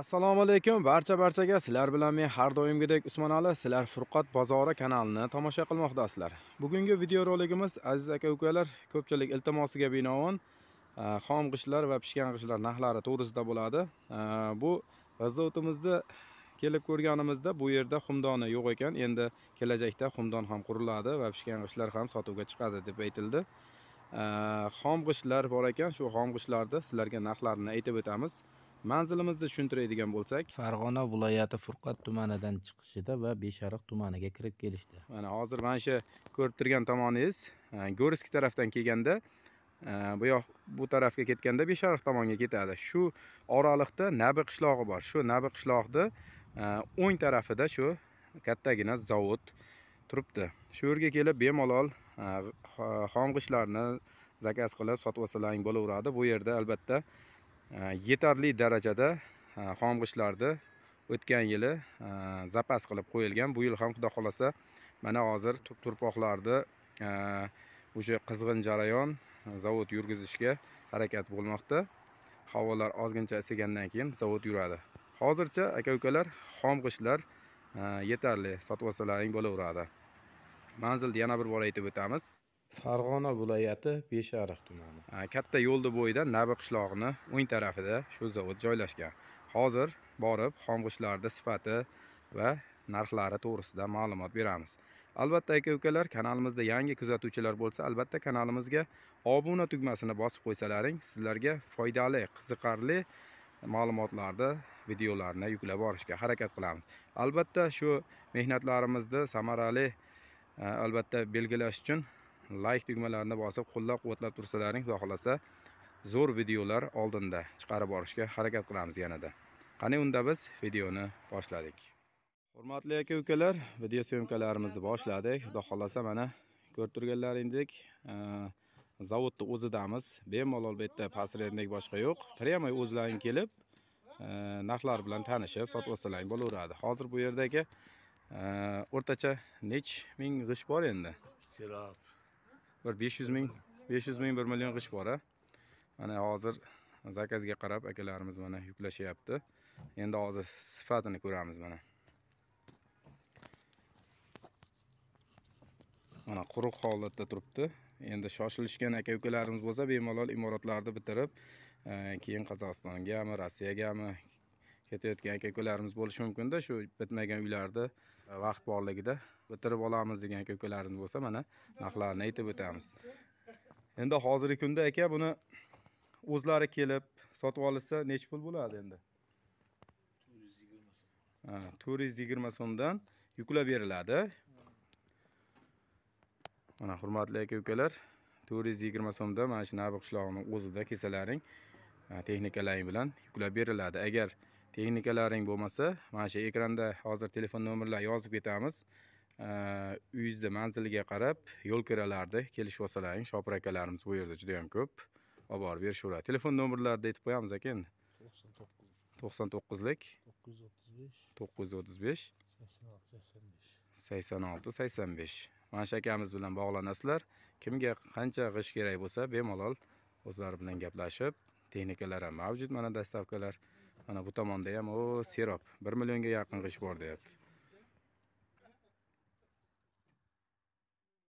assalomu alaykum barcha barchaga sizlar bilan men har doimgidek usmonali sizlar furqat bozori kanalini tomosha qilmoqdasizlar bugungi videorolikimiz aziz aka ukalar ko'pchilik iltimosiga binoan e, xom g'ishtlar va pishgan g'ishtlar narxlari to'g'risida bo'ladi e, bu g'azzovtimizda kelib ko'rganimizda bu yerda xumdoni yo'q ekan endi kelajakda xumdon ham quriladi va pishgan g'ishtlar ham sotuvga chiqadi deb aytildi e, xom g'ishtlar bor ekan shu xom g'ishtlarni sizlarga narxlarini aytib o'tamiz Manzilimizni tushuntiradigan bo'lsak, Farg'ona viloyati Furqat tumanidan chiqishida va Beshariq tumaniga kirib kelishda. Mana hozir mana shu ko'rib turgan tomoningiz e, Go'rski tarafdan kelganda e, bu yoq bu tarafga ketganda Beshariq tomonga ketadi. Shu oraliqda Nabi qishlog'i bor. Shu Nabi qishloqni e, o'ng tarafida shu kattagina zavod turibdi. Shu yerga kelib bemalol xom g'ishtlarni zakaz qilib sotib olsalaring bo'laveradi. Bu yerda albatta Э, yetarli darajada э, xomg'ishlarni o'tgan yili э, zapas qilib qo'yilgan bu yil ham xudo xohlasa mana hozir turpoqlarni o'sha qizg'in jarayon e, zavod yurgizishga harakat bo'lmoqda havolar ozgincha isigandan keyin zavod yuradi hozircha aka ukalar xom e, yetarli sotib olsalaring bo'laveradi manzilni yana bir bor aytib o'tamiz farg'ona viloyati beshariq tumani katta yo'lni bo'yida nabi qishlog'ini o'ng tarafida shu zavod joylashgan hozir borib xomg'ishlarni sifati va narxlari to'g'risida ma'lumot beramiz albatta aka ukalar kanalimizda yangi kuzatuvchilar bo'lsa albatta kanalimizga obuna tugmasini bosib qo'ysalaring sizlarga foydali qiziqarli ma'lumotlarni videolarni yuklab borishga harakat qilamiz albatta shu mehnatlarimizni samarali albatta belgilash uchun layk düğmelerini bosib qo'llab quvvatlab tursalaring xudo xohlasa zo'r videolar oldinda chiqarib hareket harakat qilamiz yanada qani unda biz videoni boshladik hurmatli aka ukalar video syomkalarimizni boshladik xudo xohlasa mana ko'rib Zavutlu zavodni Benim bemalol bu yerda past başka boshqa yo'q прямой gelip kelib narxlar bilan tanishib sotib bol bo'laveradi hozir bu yerdagi o'rtacha nech ming g'isht bor endi Sirap. bir 500 ming 500 ming 1 million qish bor a mana hozir zakazga qarab akalarimiz mana yuklashyapti endi hozir sifatini ko'ramiz mana mana quruq holatda turibdi endi shoshilishgan aka ukalarimiz bo'lsa bemalol imoratlarni bitirib eh, keyin qozog'istongami rossiyagami ketayotgan aka ukalarimiz bo'lishi mumkinda shu bitmagan uylarni e, vaqt borligida bitirib olamiz degan aka ukalarimiz bo'lsa mana narxlarini aytib o'tamiz endi hozirgi kunda aka buni o'zlari kelib sotib olishsa necha pul bo'ladi endi to'rt yuz yigirma so'mdan yuklab beriladi mana hurmatli aka ukalar to'rt yuz yigirma so'mda mana shu nabi qishlog'ini o'zida kelsalaring e, texnikalaring bilan yuklab beriladi agar texnikalaring bo'lmasa mana shu ekranda hozir telefon nomerlarni yozib ketamiz uyingizni manziliga qarab yo'l kiralarni kelishib olsalaring shopir akalarimiz bu yerda juda yam ko'p olib borib berishaveradi telefon nomerlarini aytib qo'yamiz aka endi to'qson to'qqiz to'qson to'qqizlik to'qqiz yuz o'ttiz besh to'qqiz yuz o'ttiz besh sakson olti sakson besh sakson olti sakson besh mana shu akamiz bilan bog'lanasizlar kimga qancha g'isht kerak bo'lsa bemalol o'zlari bilan gaplashib texnikalar ham mavjud mana dastavkalar mana bu tomonda ham o serob bir millionga yaqin g'isht bor deyapti